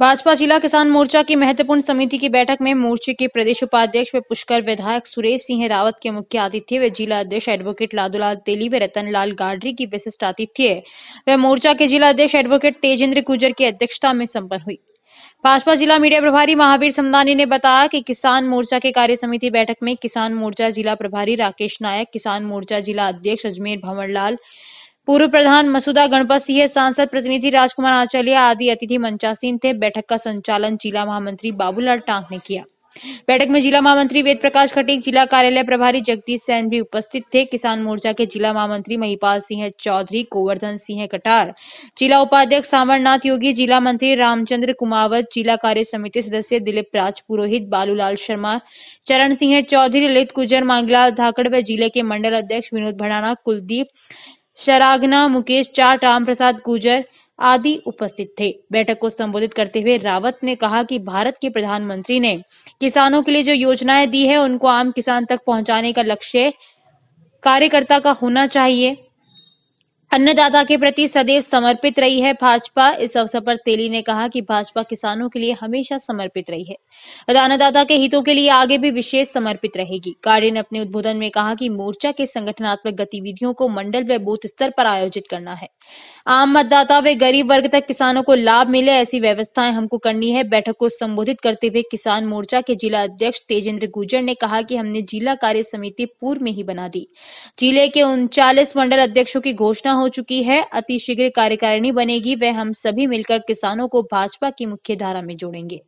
भाजपा जिला किसान मोर्चा की महत्वपूर्ण समिति की बैठक में मोर्चे के प्रदेश उपाध्यक्ष व पुष्कर विधायक सुरेश सिंह रावत के मुख्य आतिथ्य व जिला अध्यक्ष एडवोकेट लादूलाल तेली व रतन लाल गाडरी की विशिष्ट आतिथ्य व मोर्चा के जिला अध्यक्ष एडवोकेट तेजेंद्र गुजर की अध्यक्षता में संपन्न हुई भाजपा जिला मीडिया प्रभारी महावीर समदानी ने बताया कि किसान मोर्चा के कार्य समिति बैठक में किसान मोर्चा जिला प्रभारी राकेश नायक किसान मोर्चा जिला अध्यक्ष अजमेर भंवर पूर्व प्रधान मसूदा गणपत सिंह सांसद प्रतिनिधि राजकुमार आचार्य आदि अतिथि मंचासीन थे बैठक का संचालन जिला महामंत्री बाबूलाल टांग ने किया बैठक में जिला महामंत्री वेद प्रकाश खटीक जिला कार्यालय प्रभारी जगदीश सैन भी उपस्थित थे किसान मोर्चा के जिला महामंत्री महिपाल सिंह चौधरी गोवर्धन सिंह कटार जिला उपाध्यक्ष सांवरनाथ योगी जिला मंत्री रामचंद्र कुमावत जिला कार्य समिति सदस्य दिलीप राज पुरोहित बालूलाल शर्मा चरण सिंह चौधरी ललित कुजर मांगीलाल धाकड़ व जिले के मंडल अध्यक्ष विनोद भड़ाना कुलदीप शरागना मुकेश चाट राम प्रसाद गुजर आदि उपस्थित थे बैठक को संबोधित करते हुए रावत ने कहा कि भारत के प्रधानमंत्री ने किसानों के लिए जो योजनाएं दी है उनको आम किसान तक पहुंचाने का लक्ष्य कार्यकर्ता का होना चाहिए अन्नदाता के प्रति सदैव समर्पित रही है भाजपा इस अवसर पर तेली ने कहा कि भाजपा किसानों के लिए हमेशा समर्पित रही है अन्नदाता के हितों के लिए आगे भी विशेष समर्पित रहेगी कार्य ने अपने उद्बोधन में कहा कि मोर्चा के संगठनात्मक गतिविधियों को मंडल व बूथ स्तर पर आयोजित करना है आम मतदाता व गरीब वर्ग तक किसानों को लाभ मिले ऐसी व्यवस्थाएं हमको करनी है बैठक को संबोधित करते हुए किसान मोर्चा के जिला अध्यक्ष तेजेंद्र गुर्जर ने कहा कि हमने जिला कार्य समिति पूर्व में ही बना दी जिले के उनचालीस मंडल अध्यक्षों की घोषणा हो चुकी है अतिशीघ्र कार्यकारिणी बनेगी वह हम सभी मिलकर किसानों को भाजपा की मुख्य धारा में जोड़ेंगे